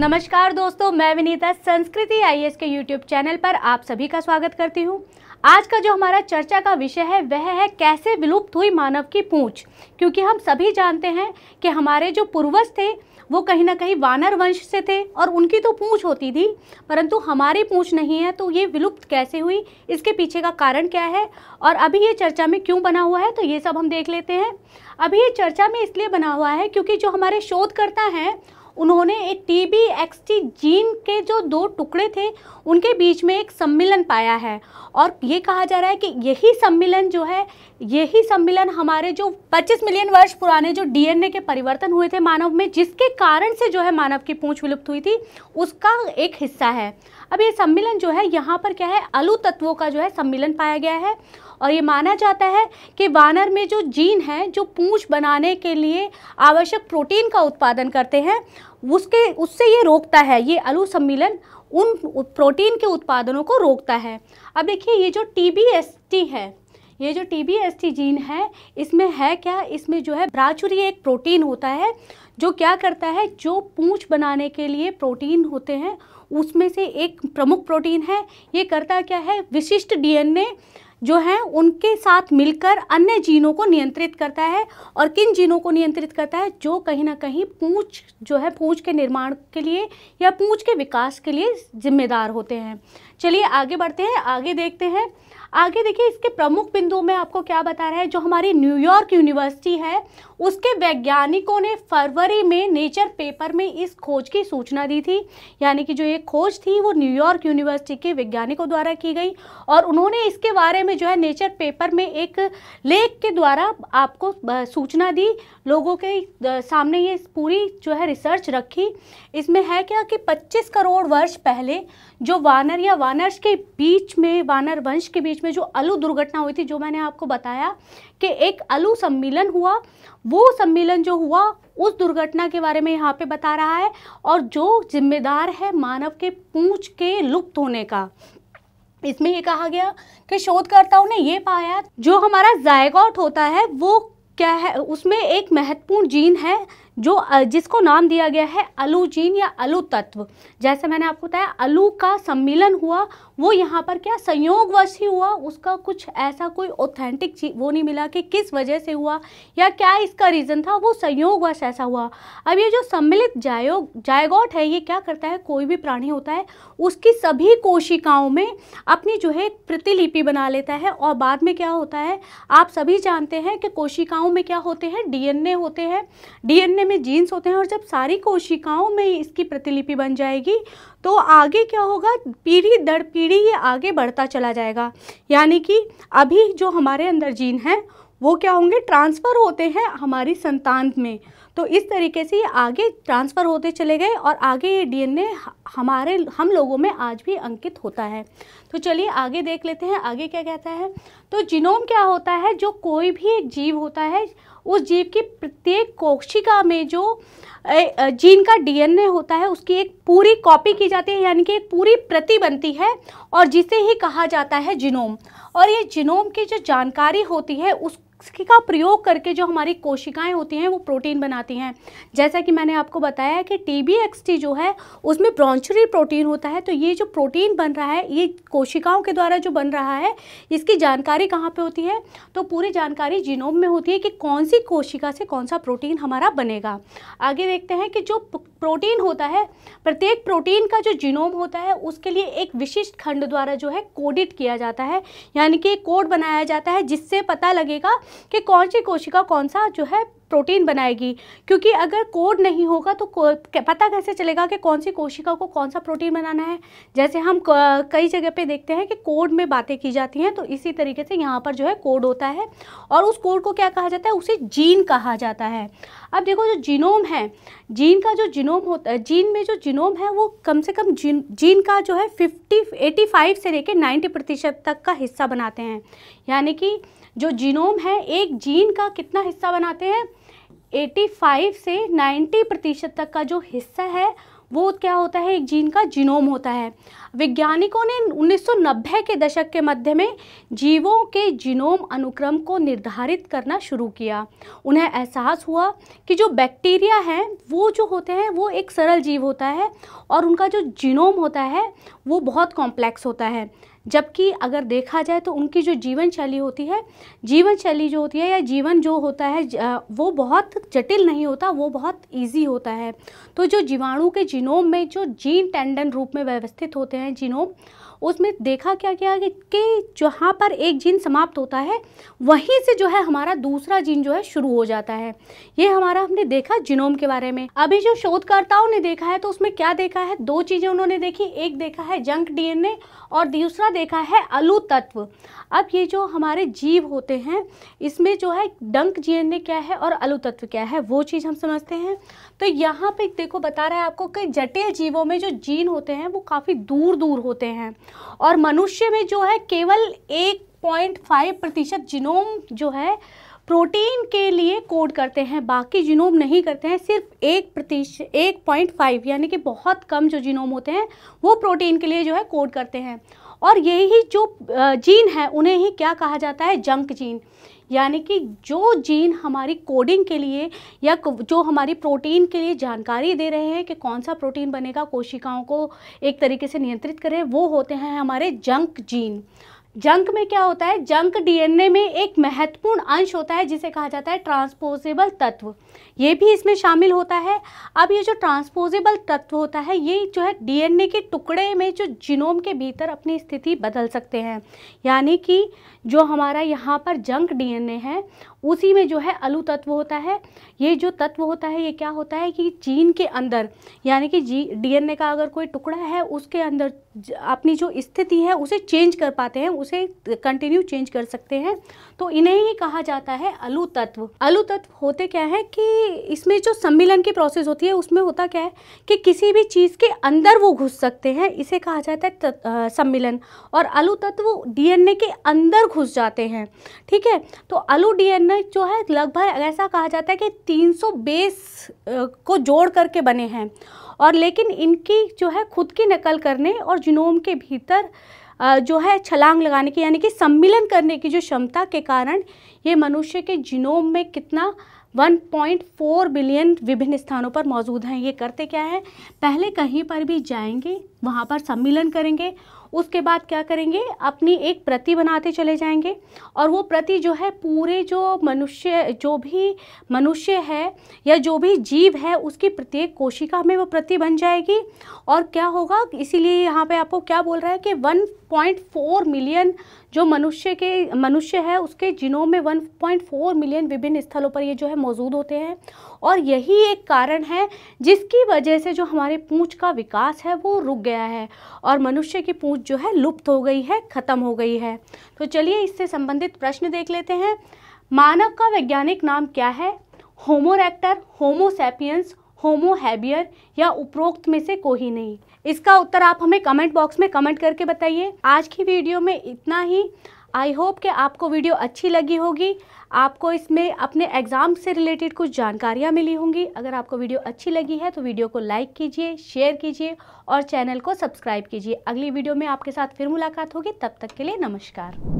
नमस्कार दोस्तों मैं विनीता संस्कृति आईएएस के यूट्यूब चैनल पर आप सभी का स्वागत करती हूँ आज का जो हमारा चर्चा का विषय है वह है कैसे विलुप्त हुई मानव की पूंछ क्योंकि हम सभी जानते हैं कि हमारे जो पूर्वज थे वो कहीं ना कहीं वानर वंश से थे और उनकी तो पूंछ होती थी परंतु हमारी पूंछ नहीं है तो ये विलुप्त कैसे हुई इसके पीछे का कारण क्या है और अभी ये चर्चा में क्यों बना हुआ है तो ये सब हम देख लेते हैं अभी ये चर्चा में इसलिए बना हुआ है क्योंकि जो हमारे शोधकर्ता हैं उन्होंने एक T B X T gene के जो दो टुकड़े थे उनके बीच में एक सम्मिलन पाया है और ये कहा जा रहा है कि यही सम्मिलन जो है यही सम्मिलन हमारे जो 25 मिलियन वर्ष पुराने जो डीएनए के परिवर्तन हुए थे मानव में जिसके कारण से जो है मानव की पूँछ विलुप्त हुई थी उसका एक हिस्सा है अब ये सम्मिलन जो है यहाँ पर क्या है अलू तत्वों का जो है सम्मिलन पाया गया है और ये माना जाता है कि वानर में जो जीन है जो पूँछ बनाने के लिए आवश्यक प्रोटीन का उत्पादन करते हैं उसके उससे ये रोकता है ये अलू सम्मिलन उन प्रोटीन के उत्पादनों को रोकता है अब देखिए ये जो टी है ये जो टी जीन है इसमें है क्या इसमें जो है ब्राचुरी एक प्रोटीन होता है जो क्या करता है जो पूंछ बनाने के लिए प्रोटीन होते हैं उसमें से एक प्रमुख प्रोटीन है ये करता क्या है विशिष्ट डीएनए जो हैं उनके साथ मिलकर अन्य जीनों को नियंत्रित करता है और किन जीनों को नियंत्रित करता है जो कहीं ना कहीं पूछ जो है पूँछ के निर्माण के लिए या पूछ के विकास के लिए जिम्मेदार होते हैं चलिए आगे बढ़ते हैं आगे देखते हैं आगे देखिए इसके प्रमुख बिंदुओं में आपको क्या बता रहा है जो हमारी न्यूयॉर्क यूनिवर्सिटी है उसके वैज्ञानिकों ने फरवरी में नेचर पेपर में इस खोज की सूचना दी थी यानी कि जो ये खोज थी वो न्यूयॉर्क यूनिवर्सिटी के वैज्ञानिकों द्वारा की गई और उन्होंने इसके बारे में जो है नेचर पेपर में एक लेख के द्वारा आपको सूचना दी लोगों के सामने ये पूरी जो है रिसर्च रखी इसमें है क्या कि पच्चीस करोड़ वर्ष पहले जो वानर या वानर्स के बीच में वानर वंश के बीच में जो अलू दुर्घटना हुई थी जो मैंने आपको बताया कि एक अलू सम्मेलन हुआ वो सम्मेलन जो हुआ उस दुर्घटना के बारे में यहाँ पे बता रहा है और जो जिम्मेदार है मानव के पूंछ के लुप्त होने का इसमें ये कहा गया कि शोधकर्ताओं ने ये पाया जो हमारा जायकॉट होता है वो क्या है उसमें एक महत्वपूर्ण जीन है जो जिसको नाम दिया गया है अलूजीन या अलू तत्व जैसे मैंने आपको बताया अलू का सम्मिलन हुआ वो यहाँ पर क्या संयोगवश ही हुआ उसका कुछ ऐसा कोई ऑथेंटिक वो नहीं मिला कि किस वजह से हुआ या क्या इसका रीज़न था वो संयोगवश ऐसा हुआ अब ये जो सम्मिलित जायोग जायगोट है ये क्या करता है कोई भी प्राणी होता है उसकी सभी कोशिकाओं में अपनी जो है प्रतिलिपि बना लेता है और बाद में क्या होता है आप सभी जानते हैं कि कोशिकाओं में क्या होते हैं डी होते हैं डी में जीन्स होते हैं और जब सारी कोशिकाओं में इसकी प्रतिलिपि बन जाएगी तो आगे क्या होगा पीढ़ी दर पीढ़ी ये आगे बढ़ता चला जाएगा यानी कि अभी जो हमारे अंदर जीन है वो क्या होंगे ट्रांसफ़र होते हैं हमारी संतान में तो इस तरीके से ये आगे ट्रांसफ़र होते चले गए और आगे ये डीएनए हमारे हम लोगों में आज भी अंकित होता है तो चलिए आगे देख लेते हैं आगे क्या कहता है तो जीनोम क्या होता है जो कोई भी एक जीव होता है उस जीव की प्रत्येक कोशिका में जो जीन का डीएनए होता है उसकी एक पूरी कॉपी की जाती है यानी कि एक पूरी प्रति बनती है और जिसे ही कहा जाता है जिनोम और ये जिनोम की जो जानकारी होती है उस का प्रयोग करके जो हमारी कोशिकाएं होती हैं वो प्रोटीन बनाती हैं जैसा कि मैंने आपको बताया है कि टी जो है उसमें ब्रॉन्चरी प्रोटीन होता है तो ये जो प्रोटीन बन रहा है ये कोशिकाओं के द्वारा जो बन रहा है इसकी जानकारी कहाँ पे होती है तो पूरी जानकारी जीनोम में होती है कि कौन सी कोशिका से कौन सा प्रोटीन हमारा बनेगा आगे देखते हैं कि जो प्रोटीन होता है प्रत्येक प्रोटीन का जो जीनोम होता है उसके लिए एक विशिष्ट खंड द्वारा जो है कोडिट किया जाता है यानी कि कोड बनाया जाता है जिससे पता लगेगा कि कौन सी कोशिका कौन सा जो है प्रोटीन बनाएगी क्योंकि अगर कोड नहीं होगा तो पता कैसे चलेगा कि कौन सी कोशिका को कौन सा प्रोटीन बनाना है जैसे हम कई जगह पे देखते हैं कि कोड में बातें की जाती हैं तो इसी तरीके से यहाँ पर जो है कोड होता है और उस कोड को क्या कहा जाता है उसे जीन कहा जाता है अब देखो जो जीनोम है जीन का जो जीनोम होता है जीन में जो जीनोम है वो कम से कम जीन जीन का जो है फिफ्टी एटी फाइव से लेकर नाइन्टी प्रतिशत तक का हिस्सा बनाते हैं यानी कि जो जीनोम है एक जीन का कितना हिस्सा बनाते हैं 85 से 90 प्रतिशत तक का जो हिस्सा है वो क्या होता है एक जीन का जीनोम होता है वैज्ञानिकों ने 1990 के दशक के मध्य में जीवों के जीनोम अनुक्रम को निर्धारित करना शुरू किया उन्हें एहसास हुआ कि जो बैक्टीरिया हैं वो जो होते हैं वो एक सरल जीव होता है और उनका जो जीनोम होता है वो बहुत कॉम्प्लेक्स होता है जबकि अगर देखा जाए तो उनकी जो जीवन शैली होती है जीवन शैली जो होती है या जीवन जो होता है वो बहुत जटिल नहीं होता वो बहुत ईजी होता है तो जो जीवाणु के जिनोम में जो जीन टेंडन रूप में व्यवस्थित होते हैं जिनोम उसमें देखा क्या गया कि, कि जहाँ पर एक जीन समाप्त होता है वहीं से जो है हमारा दूसरा जीन जो है शुरू हो जाता है ये हमारा हमने देखा जिनोम के बारे में अभी जो शोधकर्ताओं ने देखा है तो उसमें क्या देखा है दो चीज़ें उन्होंने देखी एक देखा है जंक डीएनए और दूसरा देखा है अलु तत्व अब ये जो हमारे जीव होते हैं इसमें जो है डंक जीएनए क्या है और अलु तत्व क्या है वो चीज़ हम समझते हैं तो यहाँ पे देखो बता रहा है आपको कई जटिल जीवों में जो जीन होते हैं वो काफ़ी दूर दूर होते हैं और मनुष्य में जो है केवल एक पॉइंट फाइव प्रतिशत जिनोम जो है प्रोटीन के लिए कोड करते हैं बाकी जिनोम नहीं करते हैं सिर्फ एक प्रतिशत एक पॉइंट फाइव यानी कि बहुत कम जो जिनोम होते हैं वो प्रोटीन के लिए जो है कोड करते हैं और यही जो जीन है उन्हें ही क्या कहा जाता है जंक जीन यानी कि जो जीन हमारी कोडिंग के लिए या जो हमारी प्रोटीन के लिए जानकारी दे रहे हैं कि कौन सा प्रोटीन बनेगा कोशिकाओं को एक तरीके से नियंत्रित करें वो होते हैं हमारे जंक जीन जंक में क्या होता है जंक डीएनए में एक महत्वपूर्ण अंश होता है जिसे कहा जाता है ट्रांसपोजेबल तत्व ये भी इसमें शामिल होता है अब ये जो ट्रांसपोजेबल तत्व होता है ये जो है डीएनए के टुकड़े में जो जीनोम के भीतर अपनी स्थिति बदल सकते हैं यानी कि जो हमारा यहाँ पर जंक डीएनए है उसी में जो है अलू तत्व होता है ये जो तत्व होता है ये क्या होता है कि चीन के अंदर यानी कि जी डीएनए का अगर कोई टुकड़ा है उसके अंदर अपनी जो स्थिति है उसे चेंज कर पाते हैं उसे कंटिन्यू चेंज कर सकते हैं तो इन्हें ही कहा जाता है अलू तत्व अलू तत्व होते क्या है कि इसमें जो सम्मिलन की प्रोसेस होती है उसमें होता क्या है कि किसी भी चीज़ के अंदर वो घुस सकते हैं इसे कहा जाता है सम्मिलन और अलू तत्व डी के अंदर घुस जाते हैं ठीक है तो अलू डीएनए जो है लगभग ऐसा कहा जाता है कि 300 बेस को जोड़ करके बने हैं और लेकिन इनकी जो है खुद की नकल करने और जिनोम के भीतर जो है छलांग लगाने की यानी कि सम्मिलन करने की जो क्षमता के कारण ये मनुष्य के जिनोम में कितना 1.4 बिलियन विभिन्न स्थानों पर मौजूद हैं ये करते क्या है पहले कहीं पर भी जाएंगे वहाँ पर सम्मिलन करेंगे उसके बाद क्या करेंगे अपनी एक प्रति बनाते चले जाएंगे और वो प्रति जो है पूरे जो मनुष्य जो भी मनुष्य है या जो भी जीव है उसकी प्रत्येक कोशिका में वो प्रति बन जाएगी और क्या होगा इसीलिए यहाँ पे आपको क्या बोल रहा है कि 1.4 मिलियन जो मनुष्य के मनुष्य है उसके जिनों में 1.4 मिलियन विभिन्न स्थलों पर ये जो है मौजूद होते हैं और यही एक कारण है जिसकी वजह से जो हमारे पूँछ का विकास है वो रुक गया है और मनुष्य की पूँछ सूझ जो है लुप्त हो गई है खत्म हो गई है तो चलिए इससे संबंधित प्रश्न देख लेते हैं मानव का वैज्ञानिक नाम क्या है होमोरेक्टर होमोसेपियंस होमो हैबियर या उपरोक्त में से कोई नहीं इसका उत्तर आप हमें कमेंट बॉक्स में कमेंट करके बताइए आज की वीडियो में इतना ही आई होप कि आपको वीडियो अच्छी लगी होगी आपको इसमें अपने एग्ज़ाम से रिलेटेड कुछ जानकारियाँ मिली होंगी अगर आपको वीडियो अच्छी लगी है तो वीडियो को लाइक कीजिए शेयर कीजिए और चैनल को सब्सक्राइब कीजिए अगली वीडियो में आपके साथ फिर मुलाकात होगी तब तक के लिए नमस्कार